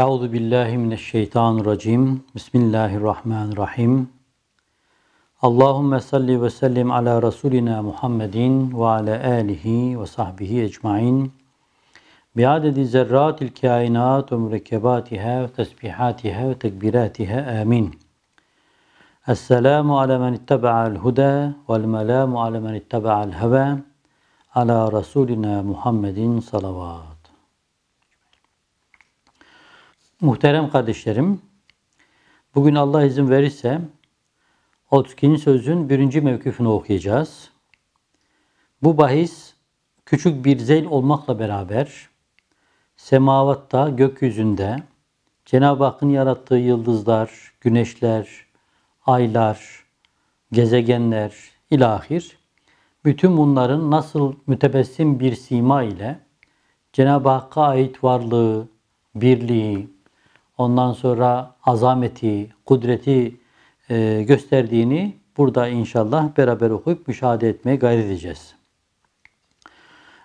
Euzu billahi mineşşeytanirracim. Bismillahirrahmanirrahim. Allahumme salli ve sellim ala rasulina Muhammedin ve ala alihi ve sahbihi ecmaîn. Biadedi zerratil kainat ve mürekkebatiha ve tesbihatiha ve tekbiratiha amin. Esselamu ala men ittaba'al huda vel melamu ala men ittaba'al heva ala rasulina Muhammedin salavat. Muhterem kardeşlerim, bugün Allah izin verirse Otkin sözün birinci mevkifini okuyacağız. Bu bahis küçük bir zeyl olmakla beraber semavatta, gökyüzünde Cenab-ı Hakk'ın yarattığı yıldızlar, güneşler, aylar, gezegenler ilahir bütün bunların nasıl mütebessim bir sima ile Cenab-ı Hakk'a ait varlığı, birliği, ondan sonra azameti, kudreti e, gösterdiğini burada inşallah beraber okuyup müşahede etmeye gayret edeceğiz.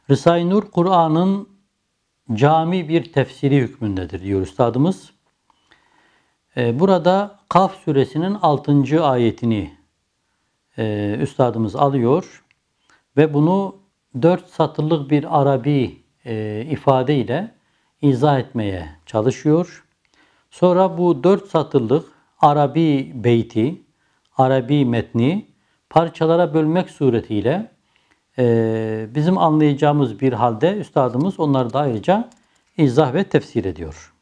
Risale-i Nur Kur'an'ın cami bir tefsiri hükmündedir diyor üstadımız. E, burada Kaf suresinin 6. ayetini e, üstadımız alıyor ve bunu dört satırlık bir Arabi e, ifadeyle izah etmeye çalışıyor. Sonra bu dört satırlık Arabi beyti, Arabi metni parçalara bölmek suretiyle e, bizim anlayacağımız bir halde üstadımız onları da ayrıca izah ve tefsir ediyor.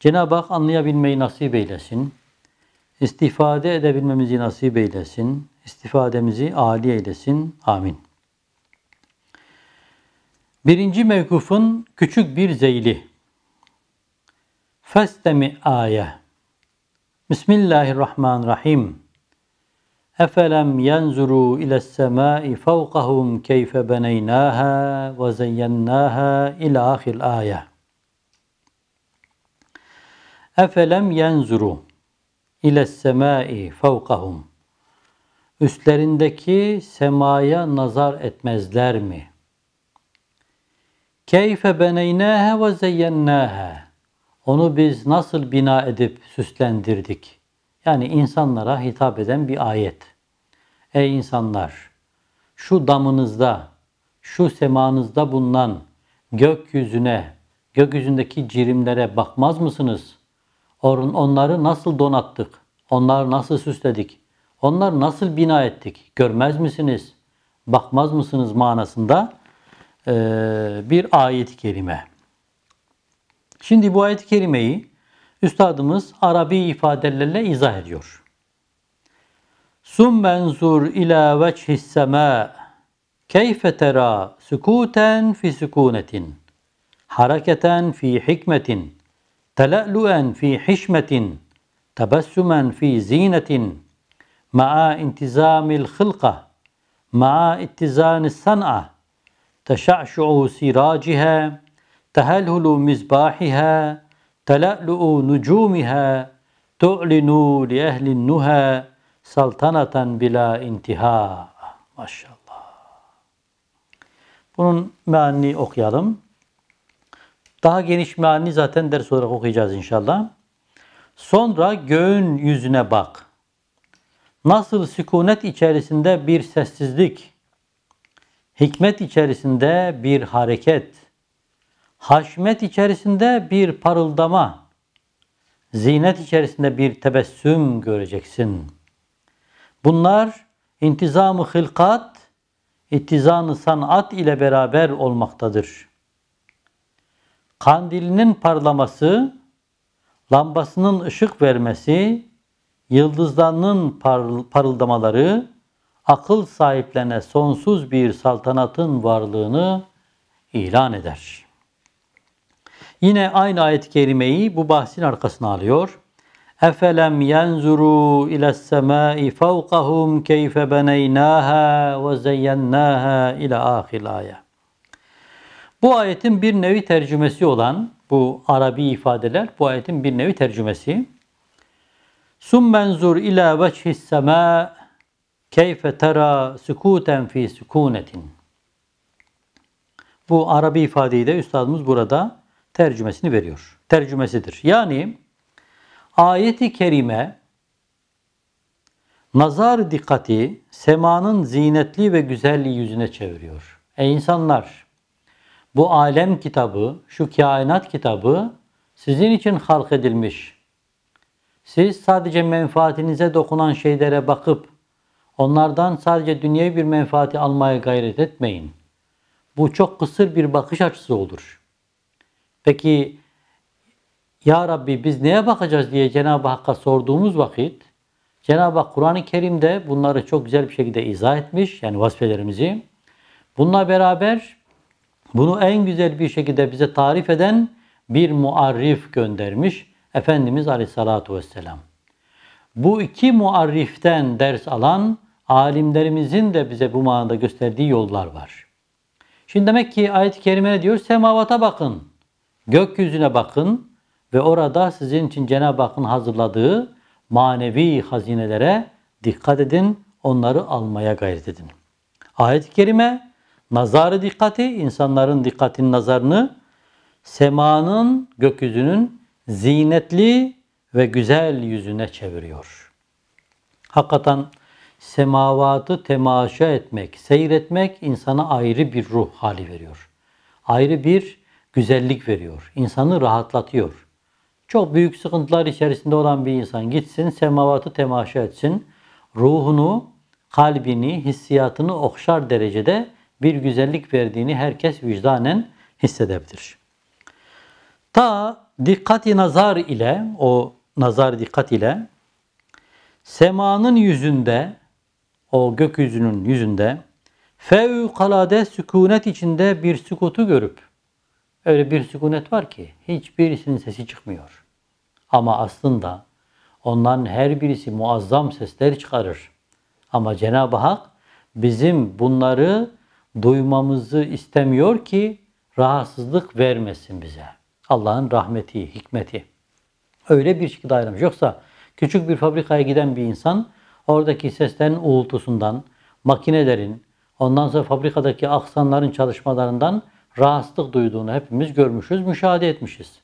Cenab-ı Hak anlayabilmeyi nasip eylesin. İstifade edebilmemizi nasip eylesin. İstifademizi âli eylesin. Amin. Birinci mevkufun küçük bir zeyli. Festemi aye. Bismillahirrahmanirrahim. Efelem yenzuru ile semai fevkahum keyfe beneynaha ve zeyyennaha ila ahil aye. Efelem yenzuru ile semai fevkahum. Üstlerindeki semaya nazar etmezler mi? Keyfe beneynaha ve zeyyennaha onu biz nasıl bina edip süslendirdik? Yani insanlara hitap eden bir ayet. Ey insanlar! Şu damınızda, şu semanızda bulunan gökyüzüne, gökyüzündeki cirimlere bakmaz mısınız? Onları nasıl donattık? Onları nasıl süsledik? Onları nasıl bina ettik? Görmez misiniz? Bakmaz mısınız manasında bir ayet-i kerime. Şimdi bu ayet-i kerimeyi üstadımız Arabi ifadelerle izah ediyor. Summen zur ila veçhi sema keyfe tera sükuten fi sükunetin hareketen fi hikmetin teleluen fi hişmetin tebessümen fi zinetin ma'a intizamil hılka ma'a ittizani san'a teşa'şu'u siracihe تهلهل مزباحها تلألؤ نجومها تُعْلِنُ سلطنة بلا سَلْطَنَةً ما شاء الله. Bunun mealini okuyalım. Daha geniş mealini zaten ders olarak okuyacağız inşallah. Sonra göğün yüzüne bak. Nasıl sükunet içerisinde bir sessizlik, hikmet içerisinde bir hareket, haşmet içerisinde bir parıldama, zinet içerisinde bir tebessüm göreceksin. Bunlar intizamı hılkat, ittizanı sanat ile beraber olmaktadır. Kandilinin parlaması, lambasının ışık vermesi, yıldızlarının parıldamaları, akıl sahiplerine sonsuz bir saltanatın varlığını ilan eder.'' Yine aynı ayet-i kerimeyi bu bahsin arkasına alıyor. Efelem yenzuru ila semai fawqahum keyfe beneynaha ve zeyyennaha ila ahir Bu ayetin bir nevi tercümesi olan bu Arabi ifadeler bu ayetin bir nevi tercümesi. Summenzur ila veçhis sema keyfe tera sükuten fi sükunetin. Bu Arabi ifadeyi de üstadımız burada tercümesini veriyor. Tercümesidir. Yani ayeti kerime nazar dikkati semanın zinetli ve güzelliği yüzüne çeviriyor. E insanlar bu alem kitabı, şu kainat kitabı sizin için halk edilmiş. Siz sadece menfaatinize dokunan şeylere bakıp onlardan sadece dünyevi bir menfaati almaya gayret etmeyin. Bu çok kısır bir bakış açısı olur.'' Peki Ya Rabbi biz neye bakacağız diye Cenab-ı Hakk'a sorduğumuz vakit Cenab-ı Hak Kur'an-ı Kerim'de bunları çok güzel bir şekilde izah etmiş. Yani vazifelerimizi. Bununla beraber bunu en güzel bir şekilde bize tarif eden bir muarrif göndermiş Efendimiz Aleyhissalatu vesselam. Bu iki muarriften ders alan alimlerimizin de bize bu manada gösterdiği yollar var. Şimdi demek ki ayet-i kerime diyor semavata bakın. Gökyüzüne bakın ve orada sizin için Cenab-ı Hakk'ın hazırladığı manevi hazinelere dikkat edin, onları almaya gayret edin. Ayet-i kerime nazarı dikkati, insanların dikkatinin nazarını semanın, gökyüzünün zinetli ve güzel yüzüne çeviriyor. Hakikaten semavatı temaşa etmek, seyretmek insana ayrı bir ruh hali veriyor. Ayrı bir güzellik veriyor. İnsanı rahatlatıyor. Çok büyük sıkıntılar içerisinde olan bir insan gitsin, semavatı temaşa etsin. Ruhunu, kalbini, hissiyatını okşar derecede bir güzellik verdiğini herkes vicdanen hissedebilir. Ta dikkati nazar ile, o nazar dikkat ile semanın yüzünde, o gökyüzünün yüzünde fevkalade sükunet içinde bir sükutu görüp Öyle bir sükunet var ki hiçbirisinin sesi çıkmıyor. Ama aslında onların her birisi muazzam sesler çıkarır. Ama Cenab-ı Hak bizim bunları duymamızı istemiyor ki rahatsızlık vermesin bize. Allah'ın rahmeti, hikmeti. Öyle bir şekilde ayrılmış. Yoksa küçük bir fabrikaya giden bir insan oradaki seslerin uğultusundan, makinelerin, ondan sonra fabrikadaki aksanların çalışmalarından rahatsızlık duyduğunu hepimiz görmüşüz, müşahede etmişiz.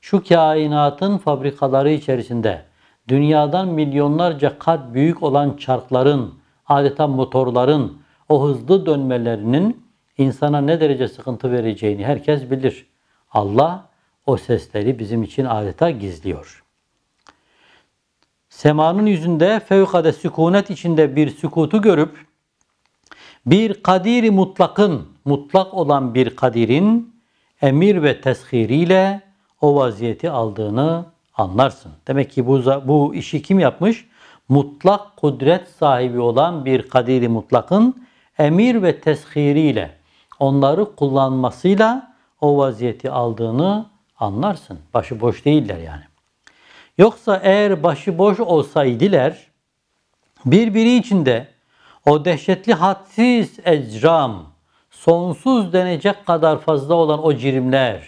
Şu kainatın fabrikaları içerisinde dünyadan milyonlarca kat büyük olan çarkların, adeta motorların o hızlı dönmelerinin insana ne derece sıkıntı vereceğini herkes bilir. Allah o sesleri bizim için adeta gizliyor. Semanın yüzünde fevkade sükunet içinde bir sükutu görüp bir kadiri mutlakın, mutlak olan bir kadirin emir ve teshiriyle o vaziyeti aldığını anlarsın. Demek ki bu, bu işi kim yapmış? Mutlak kudret sahibi olan bir kadiri mutlakın emir ve teshiriyle onları kullanmasıyla o vaziyeti aldığını anlarsın. Başıboş değiller yani. Yoksa eğer başıboş olsaydılar birbiri içinde o dehşetli hadsiz ecram, sonsuz denecek kadar fazla olan o cirimler.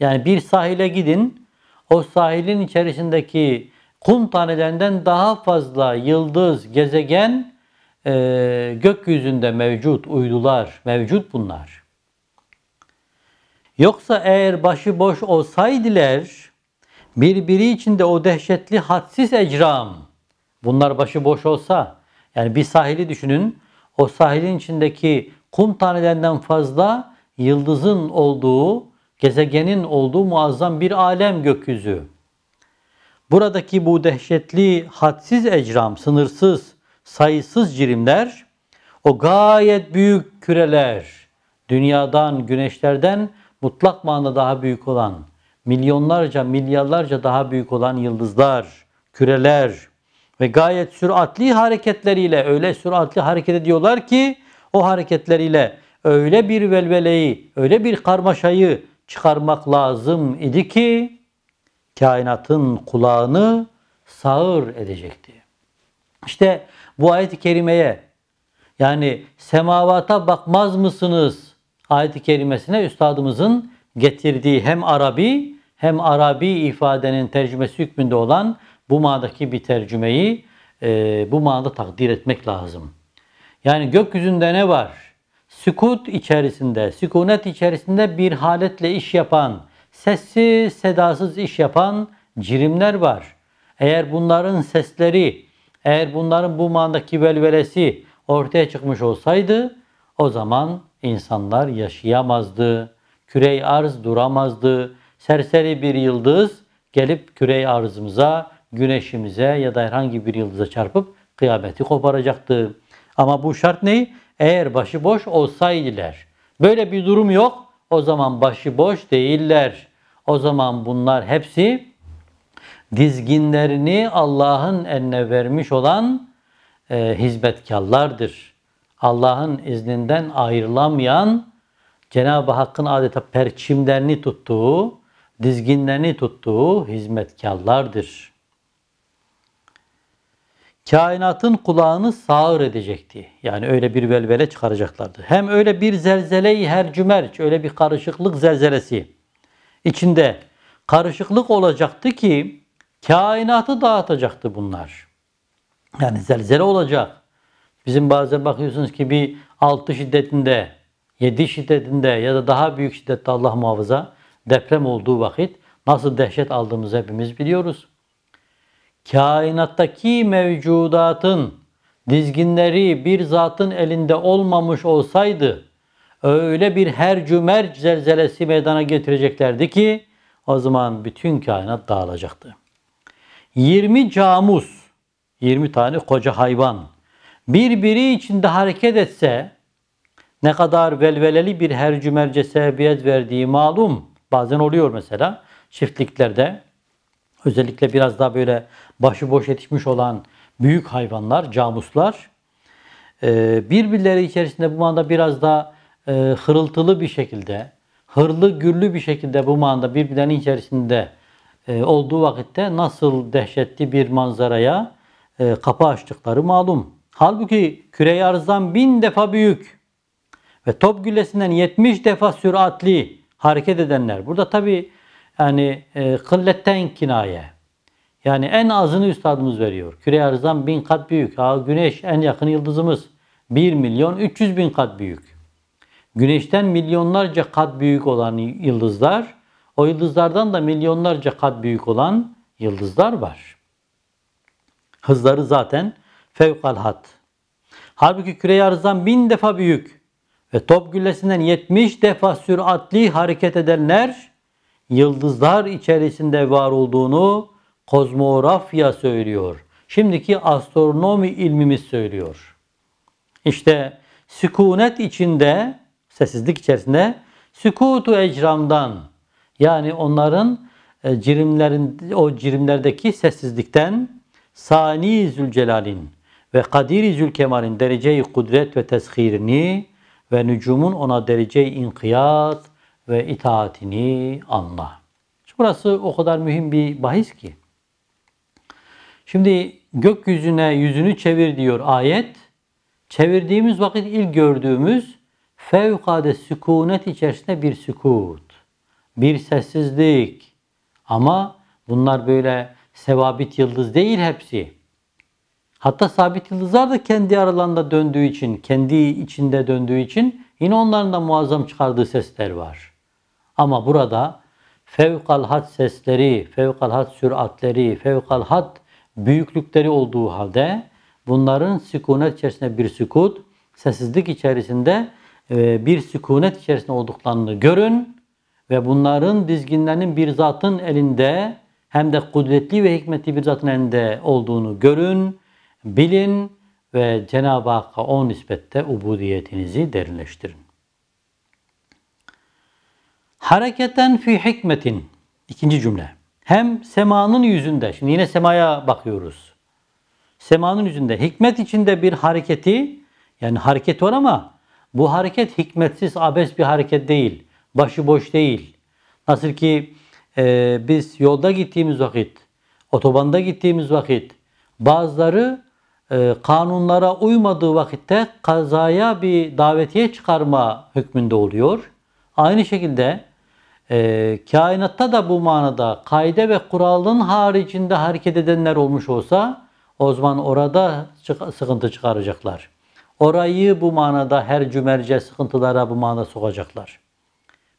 Yani bir sahile gidin, o sahilin içerisindeki kum tanelerinden daha fazla yıldız, gezegen e, gökyüzünde mevcut, uydular mevcut bunlar. Yoksa eğer başı başıboş olsaydılar, birbiri içinde o dehşetli hadsiz ecram, bunlar başı boş olsa, yani bir sahili düşünün. O sahilin içindeki kum tanelerinden fazla yıldızın olduğu, gezegenin olduğu muazzam bir alem gökyüzü. Buradaki bu dehşetli, hadsiz ecram, sınırsız, sayısız cirimler, o gayet büyük küreler, dünyadan, güneşlerden mutlak manada daha büyük olan, milyonlarca, milyarlarca daha büyük olan yıldızlar, küreler, ve gayet süratli hareketleriyle öyle süratli hareket ediyorlar ki o hareketleriyle öyle bir velveleyi, öyle bir karmaşayı çıkarmak lazım idi ki kainatın kulağını sağır edecekti. İşte bu ayet-i kerimeye yani semavata bakmaz mısınız ayet-i kerimesine üstadımızın getirdiği hem Arabi hem Arabi ifadenin tercümesi hükmünde olan bu madaki bir tercümeyi e, bu manada takdir etmek lazım. Yani gökyüzünde ne var? Sükut içerisinde, sükunet içerisinde bir haletle iş yapan, sessiz sedasız iş yapan cirimler var. Eğer bunların sesleri, eğer bunların bu manadaki velvelesi ortaya çıkmış olsaydı o zaman insanlar yaşayamazdı. Kürey arz duramazdı. Serseri bir yıldız gelip kürey arzımıza güneşimize ya da herhangi bir yıldıza çarpıp kıyameti koparacaktı. Ama bu şart ne? Eğer başıboş olsaydılar. Böyle bir durum yok. O zaman başıboş değiller. O zaman bunlar hepsi dizginlerini Allah'ın eline vermiş olan e, hizmetkarlardır. Allah'ın izninden ayrılamayan, Cenab-ı Hakk'ın adeta perçimlerini tuttuğu, dizginlerini tuttuğu hizmetkarlardır.'' kainatın kulağını sağır edecekti. Yani öyle bir velvele çıkaracaklardı. Hem öyle bir zelzeleyi her cümerç, öyle bir karışıklık zelzelesi içinde karışıklık olacaktı ki kainatı dağıtacaktı bunlar. Yani zelzele olacak. Bizim bazen bakıyorsunuz ki bir 6 şiddetinde, 7 şiddetinde ya da daha büyük şiddette Allah muhafaza deprem olduğu vakit nasıl dehşet aldığımızı hepimiz biliyoruz kainattaki mevcudatın dizginleri bir zatın elinde olmamış olsaydı öyle bir her cümer zelzelesi meydana getireceklerdi ki o zaman bütün kainat dağılacaktı. 20 camus, 20 tane koca hayvan birbiri içinde hareket etse ne kadar velveleli bir her cümerce sebebiyet verdiği malum. Bazen oluyor mesela çiftliklerde. Özellikle biraz daha böyle başıboş yetişmiş olan büyük hayvanlar, camuslar e, birbirleri içerisinde bu manda biraz daha e, hırıltılı bir şekilde, hırlı gürlü bir şekilde bu manda birbirlerinin içerisinde e, olduğu vakitte nasıl dehşetli bir manzaraya kapı açtıkları malum. Halbuki küre arzdan bin defa büyük ve top güllesinden 70 defa süratli hareket edenler. Burada tabi yani e, kılletten kinaye. Yani en azını üstadımız veriyor. Küre arzdan bin kat büyük. Ha, güneş en yakın yıldızımız. 1 milyon 300 bin kat büyük. Güneşten milyonlarca kat büyük olan yıldızlar, o yıldızlardan da milyonlarca kat büyük olan yıldızlar var. Hızları zaten fevkalhat. Halbuki küre arzdan bin defa büyük ve top güllesinden 70 defa süratli hareket edenler yıldızlar içerisinde var olduğunu kozmografya söylüyor. Şimdiki astronomi ilmimiz söylüyor. İşte sükunet içinde, sessizlik içerisinde sükutu ecramdan yani onların e, cirimlerin o cirimlerdeki sessizlikten Sani Zülcelal'in ve Kadiri Zülkemal'in dereceyi kudret ve teshirini ve nücumun ona dereceyi inkiyat ve itaatini anla. Burası o kadar mühim bir bahis ki. Şimdi gökyüzüne yüzünü çevir diyor ayet. Çevirdiğimiz vakit ilk gördüğümüz fevkade sükunet içerisinde bir sükut, bir sessizlik. Ama bunlar böyle sevabit yıldız değil hepsi. Hatta sabit yıldızlar da kendi aralarında döndüğü için, kendi içinde döndüğü için yine onların da muazzam çıkardığı sesler var. Ama burada fevkalhat sesleri, fevkalhat süratleri, fevkalhat büyüklükleri olduğu halde bunların sükunet içerisinde bir sükut, sessizlik içerisinde e, bir sükunet içerisinde olduklarını görün ve bunların dizginlerinin bir zatın elinde hem de kudretli ve hikmetli bir zatın elinde olduğunu görün, bilin ve Cenab-ı Hakk'a o nispette ubudiyetinizi derinleştirin. Hareketen fi hikmetin. İkinci cümle. Hem semanın yüzünde, şimdi yine semaya bakıyoruz. Semanın yüzünde, hikmet içinde bir hareketi, yani hareket var ama bu hareket hikmetsiz, abes bir hareket değil. Başıboş değil. Nasıl ki e, biz yolda gittiğimiz vakit, otobanda gittiğimiz vakit bazıları e, kanunlara uymadığı vakitte kazaya bir davetiye çıkarma hükmünde oluyor. Aynı şekilde e, kainatta da bu manada kayde ve kuralın haricinde hareket edenler olmuş olsa o zaman orada sıkıntı çıkaracaklar. Orayı bu manada her cümerce sıkıntılara bu manada sokacaklar.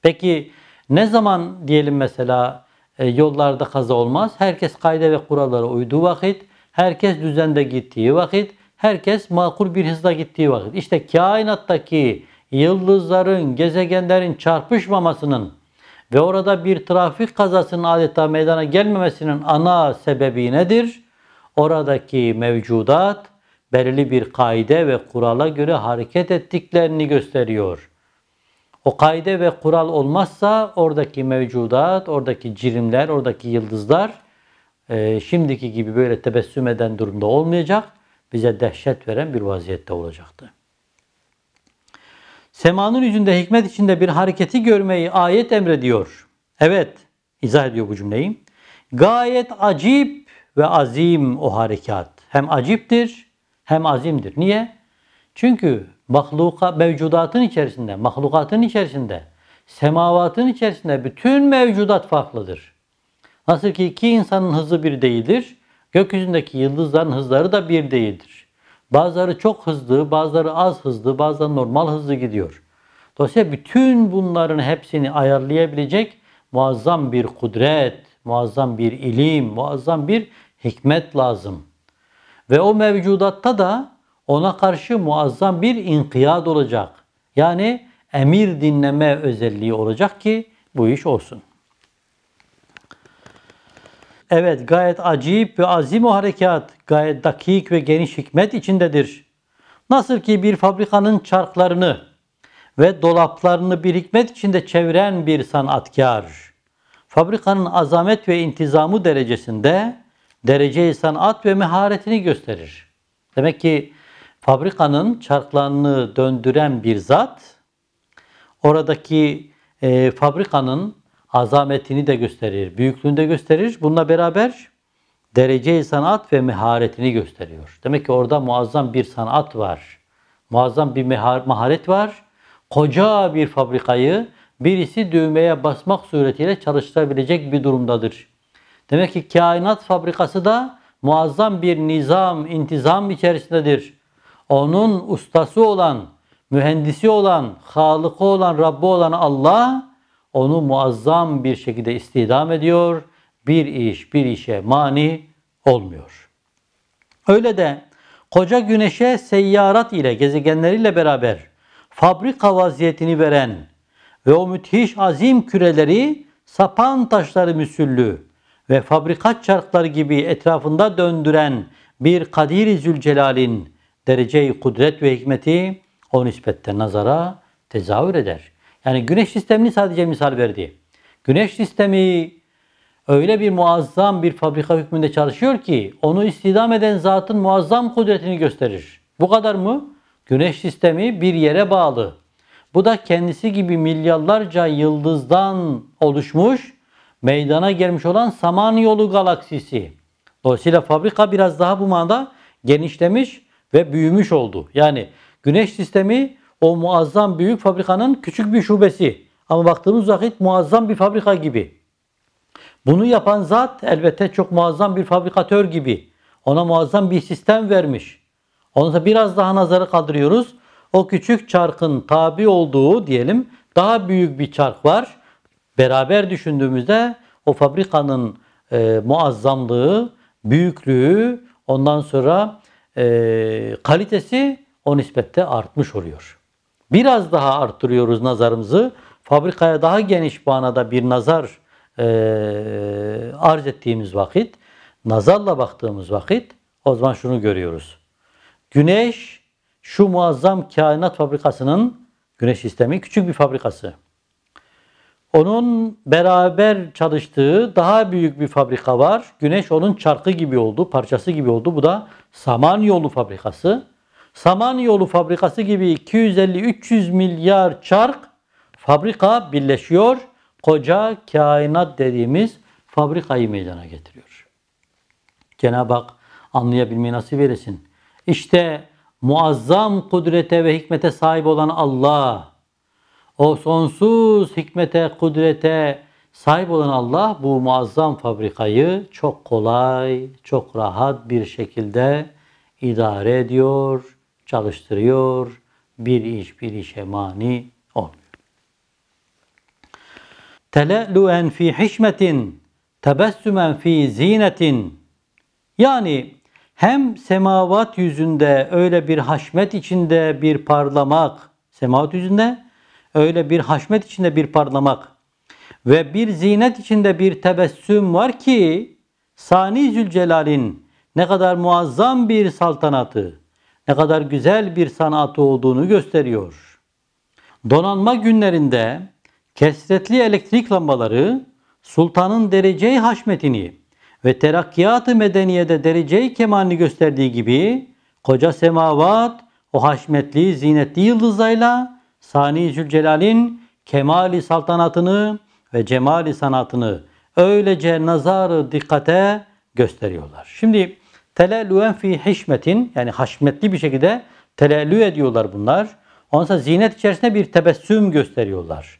Peki ne zaman diyelim mesela e, yollarda kaza olmaz? Herkes kaide ve kurallara uyduğu vakit, herkes düzende gittiği vakit, herkes makul bir hızla gittiği vakit. İşte kainattaki yıldızların, gezegenlerin çarpışmamasının ve orada bir trafik kazasının adeta meydana gelmemesinin ana sebebi nedir? Oradaki mevcudat belirli bir kaide ve kurala göre hareket ettiklerini gösteriyor. O kaide ve kural olmazsa oradaki mevcudat, oradaki cirimler, oradaki yıldızlar e, şimdiki gibi böyle tebessüm eden durumda olmayacak. Bize dehşet veren bir vaziyette olacaktı semanın yüzünde hikmet içinde bir hareketi görmeyi ayet emrediyor. Evet, izah ediyor bu cümleyi. Gayet acip ve azim o harekat. Hem aciptir hem azimdir. Niye? Çünkü mahluka, mevcudatın içerisinde, mahlukatın içerisinde, semavatın içerisinde bütün mevcudat farklıdır. Nasıl ki iki insanın hızı bir değildir, gökyüzündeki yıldızların hızları da bir değildir. Bazıları çok hızlı, bazıları az hızlı, bazıları normal hızlı gidiyor. Dolayısıyla bütün bunların hepsini ayarlayabilecek muazzam bir kudret, muazzam bir ilim, muazzam bir hikmet lazım. Ve o mevcudatta da ona karşı muazzam bir inkiyat olacak. Yani emir dinleme özelliği olacak ki bu iş olsun. Evet gayet acayip ve azim o harekat, gayet dakik ve geniş hikmet içindedir. Nasıl ki bir fabrikanın çarklarını ve dolaplarını bir hikmet içinde çeviren bir sanatkar, fabrikanın azamet ve intizamı derecesinde dereceyi sanat ve meharetini gösterir. Demek ki fabrikanın çarklarını döndüren bir zat, oradaki e, fabrikanın azametini de gösterir, büyüklüğünü de gösterir. Bununla beraber derece sanat ve meharetini gösteriyor. Demek ki orada muazzam bir sanat var. Muazzam bir maharet var. Koca bir fabrikayı birisi düğmeye basmak suretiyle çalıştırabilecek bir durumdadır. Demek ki kainat fabrikası da muazzam bir nizam, intizam içerisindedir. Onun ustası olan, mühendisi olan, halıkı olan, Rabbi olan Allah onu muazzam bir şekilde istidam ediyor. Bir iş bir işe mani olmuyor. Öyle de koca güneşe seyyarat ile gezegenleriyle beraber fabrika vaziyetini veren ve o müthiş azim küreleri sapan taşları müsüllü ve fabrikat çarkları gibi etrafında döndüren bir Kadir-i Zülcelal'in derece-i kudret ve hikmeti o nispette nazara tezahür eder. Yani güneş sistemini sadece misal verdi. Güneş sistemi öyle bir muazzam bir fabrika hükmünde çalışıyor ki onu istidam eden zatın muazzam kudretini gösterir. Bu kadar mı? Güneş sistemi bir yere bağlı. Bu da kendisi gibi milyarlarca yıldızdan oluşmuş, meydana gelmiş olan Samanyolu galaksisi. Dolayısıyla fabrika biraz daha bu manada genişlemiş ve büyümüş oldu. Yani güneş sistemi o muazzam büyük fabrikanın küçük bir şubesi. Ama baktığımız vakit muazzam bir fabrika gibi. Bunu yapan zat elbette çok muazzam bir fabrikatör gibi. Ona muazzam bir sistem vermiş. Onu da biraz daha nazarı kaldırıyoruz. O küçük çarkın tabi olduğu diyelim daha büyük bir çark var. Beraber düşündüğümüzde o fabrikanın e, muazzamlığı, büyüklüğü, ondan sonra e, kalitesi o nispette artmış oluyor biraz daha arttırıyoruz nazarımızı. Fabrikaya daha geniş bağnada bir nazar e, arz ettiğimiz vakit, nazarla baktığımız vakit o zaman şunu görüyoruz. Güneş şu muazzam kainat fabrikasının güneş sistemi küçük bir fabrikası. Onun beraber çalıştığı daha büyük bir fabrika var. Güneş onun çarkı gibi oldu, parçası gibi oldu. Bu da Samanyolu fabrikası. Samanyolu fabrikası gibi 250-300 milyar çark fabrika birleşiyor. Koca kainat dediğimiz fabrikayı meydana getiriyor. Cenab-ı Hak anlayabilmeyi nasip eylesin. İşte muazzam kudrete ve hikmete sahip olan Allah, o sonsuz hikmete, kudrete sahip olan Allah bu muazzam fabrikayı çok kolay, çok rahat bir şekilde idare ediyor, çalıştırıyor. Bir iş bir işe mani olmuyor. Tele'luen fi hişmetin, tebessümen fi zinetin. Yani hem semavat yüzünde öyle bir haşmet içinde bir parlamak, semavat yüzünde öyle bir haşmet içinde bir parlamak ve bir zinet içinde bir tebessüm var ki Sani Zülcelal'in ne kadar muazzam bir saltanatı, ne kadar güzel bir sanatı olduğunu gösteriyor. Donanma günlerinde kesretli elektrik lambaları sultanın dereceyi haşmetini ve terakkiyatı medeniyede dereceyi kemalini gösterdiği gibi koca semavat o haşmetli zinetli yıldızlarla Sani Zülcelal'in kemali saltanatını ve cemali sanatını öylece nazarı dikkate gösteriyorlar. Şimdi Telelüen fi hişmetin yani haşmetli bir şekilde telelü ediyorlar bunlar. Ondan sonra zinet içerisinde bir tebessüm gösteriyorlar.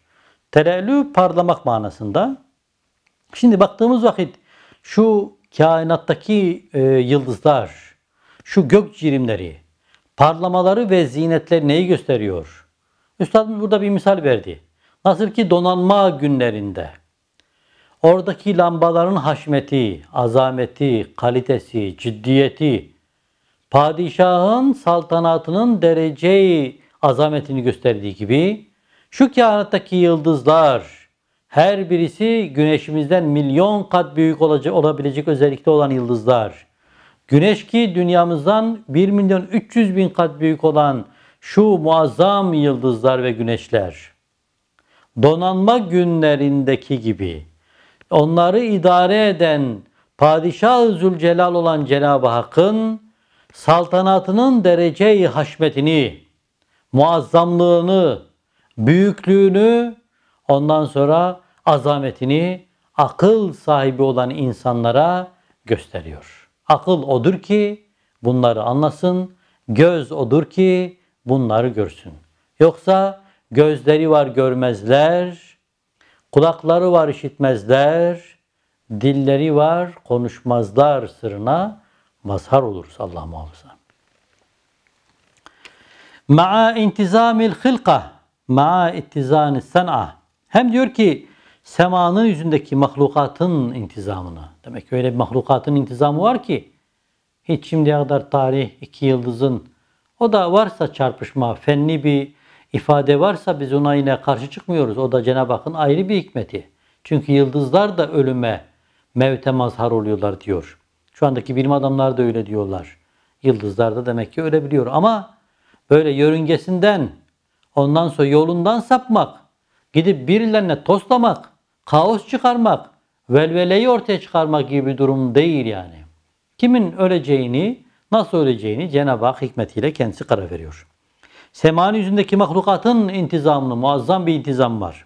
Telelü parlamak manasında. Şimdi baktığımız vakit şu kainattaki e, yıldızlar, şu gök cirimleri, parlamaları ve zinetleri neyi gösteriyor? Üstadımız burada bir misal verdi. Nasıl ki donanma günlerinde Oradaki lambaların haşmeti, azameti, kalitesi, ciddiyeti, padişahın saltanatının dereceyi azametini gösterdiği gibi şu kainattaki yıldızlar her birisi güneşimizden milyon kat büyük olacak, olabilecek özellikte olan yıldızlar. Güneş ki dünyamızdan 1 milyon 300 bin kat büyük olan şu muazzam yıldızlar ve güneşler. Donanma günlerindeki gibi onları idare eden Padişah Zülcelal olan Cenab-ı Hakk'ın saltanatının dereceyi haşmetini, muazzamlığını, büyüklüğünü, ondan sonra azametini akıl sahibi olan insanlara gösteriyor. Akıl odur ki bunları anlasın, göz odur ki bunları görsün. Yoksa gözleri var görmezler, Kulakları var işitmezler, dilleri var konuşmazlar sırrına mazhar oluruz Allah muhafaza. Ma'a intizamil hılka, ma'a ittizani sen'a. Hem diyor ki semanın yüzündeki mahlukatın intizamına. Demek ki öyle bir mahlukatın intizamı var ki hiç şimdiye kadar tarih, iki yıldızın o da varsa çarpışma, fenli bir ifade varsa biz ona yine karşı çıkmıyoruz. O da Cenab-ı Hakk'ın ayrı bir hikmeti. Çünkü yıldızlar da ölüme, mevte mazhar oluyorlar diyor. Şu andaki bilim adamları da öyle diyorlar. Yıldızlar da demek ki ölebiliyor. Ama böyle yörüngesinden, ondan sonra yolundan sapmak, gidip birilerine toslamak, kaos çıkarmak, velveleyi ortaya çıkarmak gibi bir durum değil yani. Kimin öleceğini, nasıl öleceğini Cenab-ı Hak hikmetiyle kendisi karar veriyor. Semanın yüzündeki mahlukatın intizamını, muazzam bir intizam var.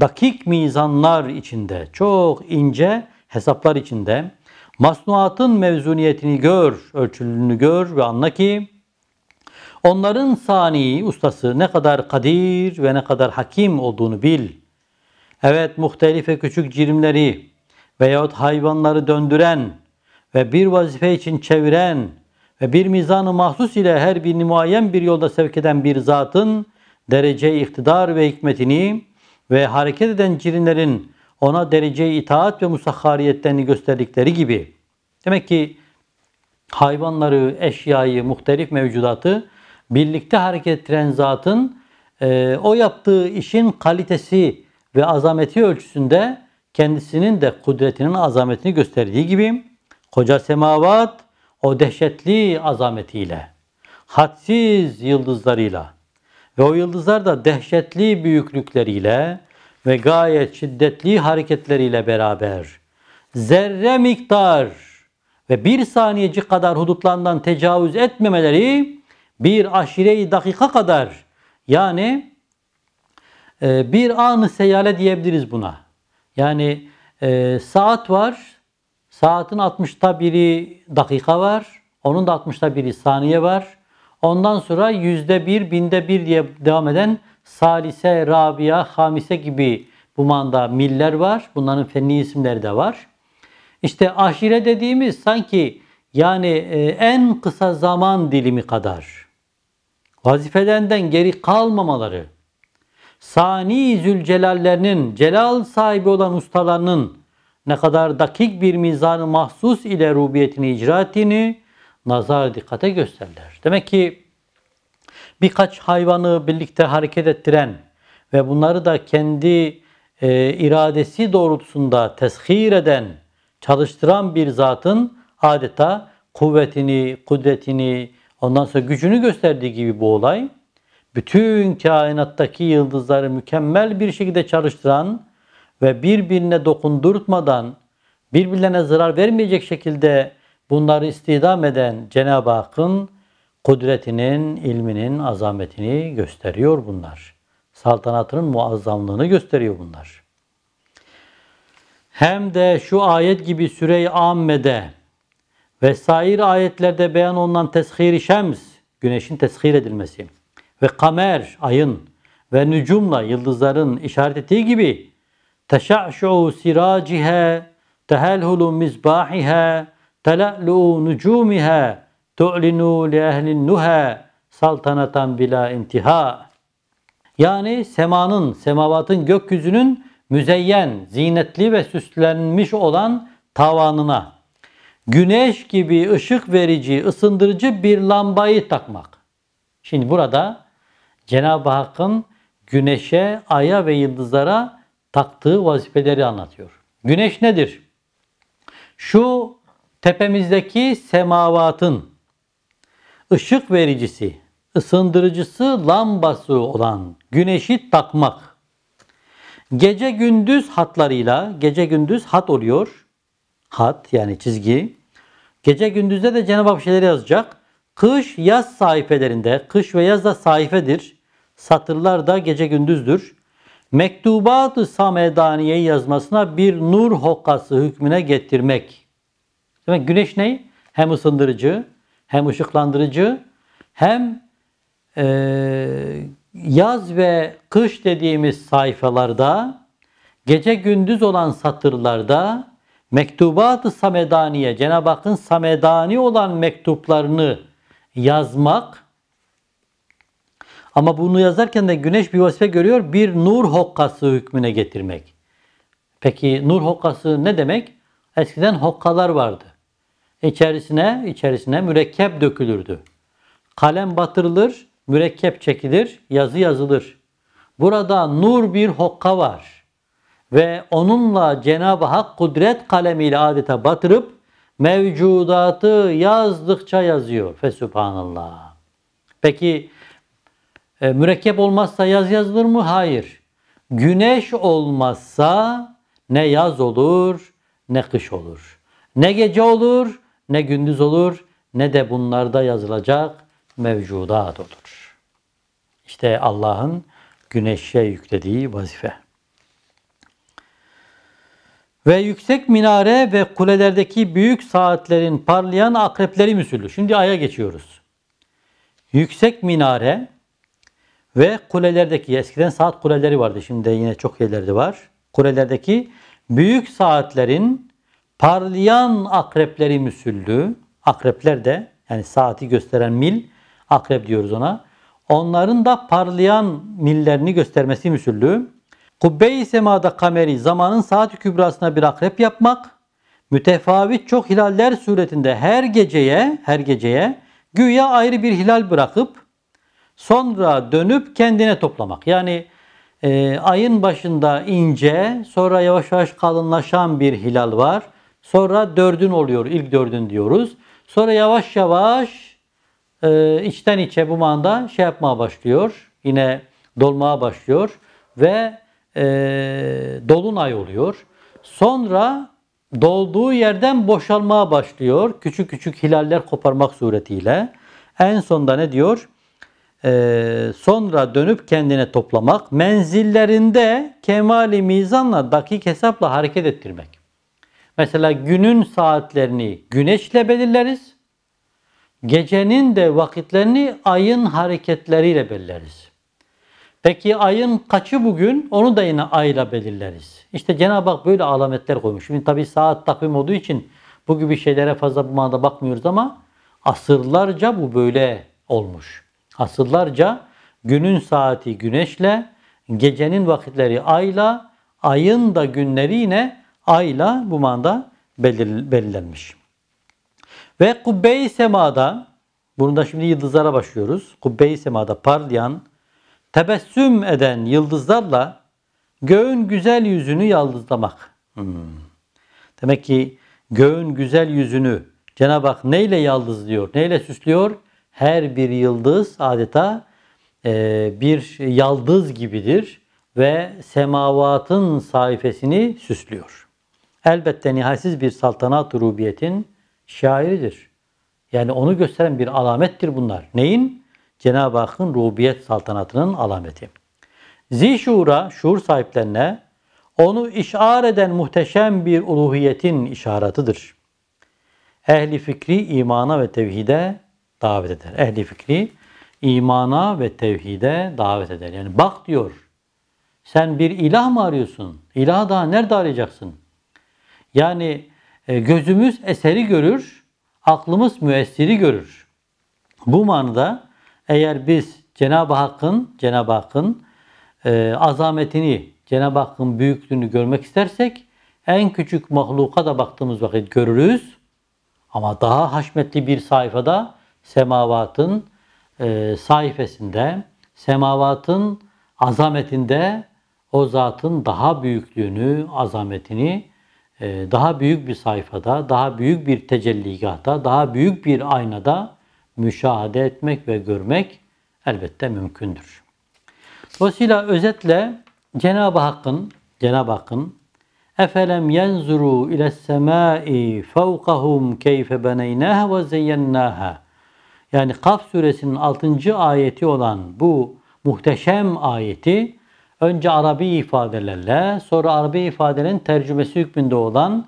Dakik mizanlar içinde, çok ince hesaplar içinde masnuatın mevzuniyetini gör, ölçülünü gör ve anla ki onların saniyi ustası ne kadar kadir ve ne kadar hakim olduğunu bil. Evet muhtelif ve küçük cirimleri veyahut hayvanları döndüren ve bir vazife için çeviren bir mizanı mahsus ile her bir nimayen bir yolda sevk eden bir zatın derece iktidar ve hikmetini ve hareket eden cirinlerin ona derece itaat ve musahhariyetlerini gösterdikleri gibi. Demek ki hayvanları, eşyayı, muhtelif mevcudatı birlikte hareket ettiren zatın e, o yaptığı işin kalitesi ve azameti ölçüsünde kendisinin de kudretinin azametini gösterdiği gibi koca semavat o dehşetli azametiyle, hadsiz yıldızlarıyla ve o yıldızlar da dehşetli büyüklükleriyle ve gayet şiddetli hareketleriyle beraber zerre miktar ve bir saniyeci kadar hudutlarından tecavüz etmemeleri bir aşireyi dakika kadar yani e, bir anı seyale diyebiliriz buna. Yani e, saat var Saatin 60'ta biri dakika var. Onun da 60'ta biri saniye var. Ondan sonra yüzde bir, binde bir diye devam eden salise, rabia, hamise gibi bu manda miller var. Bunların fenli isimleri de var. İşte aşire dediğimiz sanki yani e, en kısa zaman dilimi kadar vazifelerinden geri kalmamaları, sani zülcelallerinin, celal sahibi olan ustalarının ne kadar dakik bir mizanı mahsus ile rubiyetini icra ettiğini nazar dikkate gösterler. Demek ki birkaç hayvanı birlikte hareket ettiren ve bunları da kendi e, iradesi doğrultusunda teshir eden, çalıştıran bir zatın adeta kuvvetini, kudretini, ondan sonra gücünü gösterdiği gibi bu olay, bütün kainattaki yıldızları mükemmel bir şekilde çalıştıran, ve birbirine dokundurtmadan, birbirlerine zarar vermeyecek şekilde bunları istidam eden Cenab-ı Hakk'ın kudretinin, ilminin azametini gösteriyor bunlar. Saltanatının muazzamlığını gösteriyor bunlar. Hem de şu ayet gibi süre-i ammede ve sair ayetlerde beyan olunan teshir-i şems, güneşin teshir edilmesi ve kamer, ayın ve nücumla yıldızların işaret ettiği gibi teşa'şu siraciha tehelhulu mizbahiha tela'lu nucumiha tu'linu li ehlin nuha saltanatan bila intiha. Yani semanın, semavatın, gökyüzünün müzeyyen, zinetli ve süslenmiş olan tavanına güneş gibi ışık verici, ısındırıcı bir lambayı takmak. Şimdi burada Cenab-ı Hakk'ın güneşe, aya ve yıldızlara taktığı vazifeleri anlatıyor. Güneş nedir? Şu tepemizdeki semavatın ışık vericisi, ısındırıcısı, lambası olan güneşi takmak. Gece gündüz hatlarıyla, gece gündüz hat oluyor. Hat yani çizgi. Gece gündüzde de Cenab-ı Hak şeyleri yazacak. Kış yaz sayfelerinde, kış ve yaz da sayfedir. Satırlar da gece gündüzdür. Mektubat-ı Samedaniye yazmasına bir nur hokkası hükmüne getirmek. Demek güneş ne? Hem ısındırıcı, hem ışıklandırıcı, hem e, yaz ve kış dediğimiz sayfalarda, gece gündüz olan satırlarda mektubat-ı samedaniye, Cenab-ı Hakk'ın samedani olan mektuplarını yazmak ama bunu yazarken de güneş bir vazife görüyor. Bir nur hokkası hükmüne getirmek. Peki nur hokkası ne demek? Eskiden hokkalar vardı. İçerisine, içerisine mürekkep dökülürdü. Kalem batırılır, mürekkep çekilir, yazı yazılır. Burada nur bir hokka var. Ve onunla Cenab-ı Hak kudret kalemiyle adeta batırıp mevcudatı yazdıkça yazıyor. Fesübhanallah. Peki e, mürekkep olmazsa yaz yazılır mı? Hayır. Güneş olmazsa ne yaz olur ne kış olur. Ne gece olur ne gündüz olur ne de bunlarda yazılacak mevcudat olur. İşte Allah'ın güneşe yüklediği vazife. Ve yüksek minare ve kulelerdeki büyük saatlerin parlayan akrepleri müsüllü. Şimdi aya geçiyoruz. Yüksek minare ve kulelerdeki eskiden saat kuleleri vardı. Şimdi yine çok yerlerde var. Kulelerdeki büyük saatlerin parlayan akrepleri müsüldü. Akrepler de yani saati gösteren mil akrep diyoruz ona. Onların da parlayan millerini göstermesi müsüllü. Kubbe-i semada kameri zamanın saat kübrasına bir akrep yapmak. Mütefavit çok hilaller suretinde her geceye, her geceye güya ayrı bir hilal bırakıp Sonra dönüp kendine toplamak. Yani e, ayın başında ince, sonra yavaş yavaş kalınlaşan bir hilal var. Sonra dördün oluyor, ilk dördün diyoruz. Sonra yavaş yavaş e, içten içe bu manda şey yapmaya başlıyor. Yine dolmaya başlıyor ve e, dolunay oluyor. Sonra dolduğu yerden boşalmaya başlıyor. Küçük küçük hilaller koparmak suretiyle. En sonda ne diyor? e, sonra dönüp kendine toplamak, menzillerinde kemali mizanla dakik hesapla hareket ettirmek. Mesela günün saatlerini güneşle belirleriz. Gecenin de vakitlerini ayın hareketleriyle belirleriz. Peki ayın kaçı bugün? Onu da yine ayla belirleriz. İşte Cenab-ı Hak böyle alametler koymuş. Şimdi tabi saat takvim olduğu için bu gibi şeylere fazla bu manada bakmıyoruz ama asırlarca bu böyle olmuş. Asırlarca günün saati güneşle, gecenin vakitleri ayla, ayın da günleri yine ayla bu manda belirlenmiş. Ve kubbe-i semada, bunu şimdi yıldızlara başlıyoruz. Kubbe-i semada parlayan, tebessüm eden yıldızlarla göğün güzel yüzünü yaldızlamak. Hmm. Demek ki göğün güzel yüzünü Cenab-ı Hak neyle yaldızlıyor, neyle süslüyor? her bir yıldız adeta e, bir yaldız gibidir ve semavatın sayfesini süslüyor. Elbette nihayetsiz bir saltanat rubiyetin şairidir. Yani onu gösteren bir alamettir bunlar. Neyin? Cenab-ı Hakk'ın rubiyet saltanatının alameti. Zişura, şuur sahiplerine onu işar eden muhteşem bir uluhiyetin işaretidir. Ehli fikri imana ve tevhide davet eder. Ehli fikri imana ve tevhide davet eder. Yani bak diyor. Sen bir ilah mı arıyorsun? İlah daha nerede arayacaksın? Yani e, gözümüz eseri görür, aklımız müessiri görür. Bu manada eğer biz Cenab-ı Hakk'ın Cenab-ı Hakk'ın e, azametini, Cenab-ı Hakk'ın büyüklüğünü görmek istersek en küçük mahluka da baktığımız vakit görürüz. Ama daha haşmetli bir sayfada semavatın e, sayfesinde, semavatın azametinde o zatın daha büyüklüğünü, azametini e, daha büyük bir sayfada, daha büyük bir tecelligahta, daha büyük bir aynada müşahede etmek ve görmek elbette mümkündür. Dolayısıyla özetle Cenab-ı Hakk'ın Cenab-ı Hakk'ın efelem yenzuru ile semai fevkahum keyfe beneynaha ve zeyyennâha yani Kaf suresinin 6. ayeti olan bu muhteşem ayeti önce Arabi ifadelerle sonra Arabi ifadelerin tercümesi hükmünde olan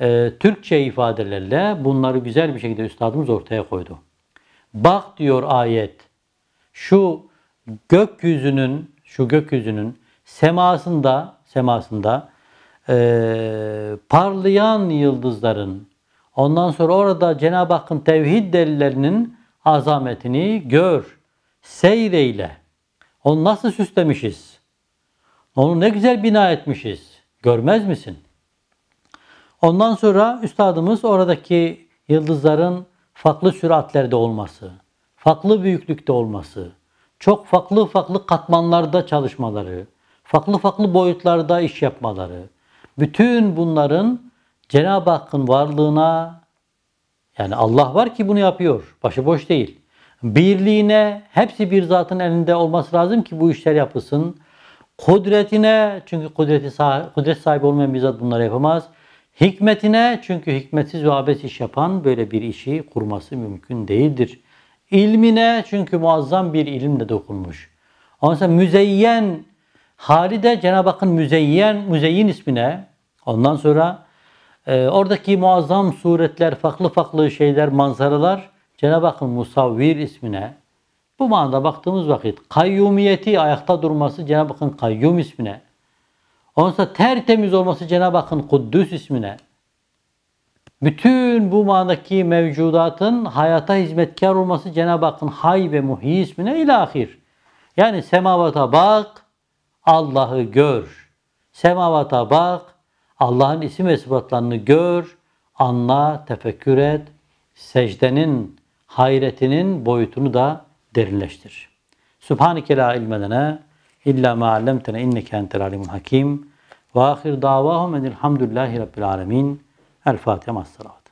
e, Türkçe ifadelerle bunları güzel bir şekilde üstadımız ortaya koydu. Bak diyor ayet şu gökyüzünün şu gökyüzünün semasında semasında e, parlayan yıldızların ondan sonra orada Cenab-ı Hakk'ın tevhid delillerinin azametini gör, seyreyle. Onu nasıl süslemişiz? Onu ne güzel bina etmişiz. Görmez misin? Ondan sonra üstadımız oradaki yıldızların farklı süratlerde olması, farklı büyüklükte olması, çok farklı farklı katmanlarda çalışmaları, farklı farklı boyutlarda iş yapmaları, bütün bunların Cenab-ı Hakk'ın varlığına, yani Allah var ki bunu yapıyor. Başıboş değil. Birliğine hepsi bir zatın elinde olması lazım ki bu işler yapılsın. Kudretine çünkü kudreti kudret sahibi olmayan bir zat bunları yapamaz. Hikmetine çünkü hikmetsiz ve abes iş yapan böyle bir işi kurması mümkün değildir. İlmine çünkü muazzam bir ilimle dokunmuş. Ondan sonra müzeyyen hali de Cenab-ı Hakk'ın müzeyyen, müzeyyin ismine ondan sonra e, oradaki muazzam suretler, farklı farklı şeyler, manzaralar Cenab-ı Hakk'ın Musavvir ismine bu manada baktığımız vakit kayyumiyeti ayakta durması Cenab-ı Hakk'ın kayyum ismine onsa tertemiz olması Cenab-ı Hakk'ın Kuddüs ismine bütün bu manadaki mevcudatın hayata hizmetkar olması Cenab-ı Hakk'ın hay ve muhi ismine ilahir. Yani semavata bak, Allah'ı gör. Semavata bak, Allah'ın isim ve sıfatlarını gör, anla, tefekkür et. Secdenin, hayretinin boyutunu da derinleştir. Sübhaneke la ilme illa ma allamtena inneke entel alimul hakim. Ve ahir davahum enilhamdülillahi rabbil alemin. El Fatiha. Esselamu